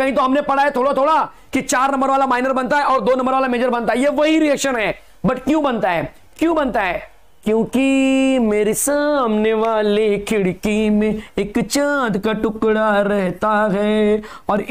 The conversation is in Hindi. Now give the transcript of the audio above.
कहीं तो हमने पढ़ा है थोड़ा थोड़ा कि चार नंबर वाला माइनर बनता है और दो नंबर वाला मेजर बनता है ये वही रिएक्शन है बट क्यों बनता है क्यों बनता है क्योंकि मेरे सामने वाले खिड़की में एक चांद का टुकड़ा रहता है और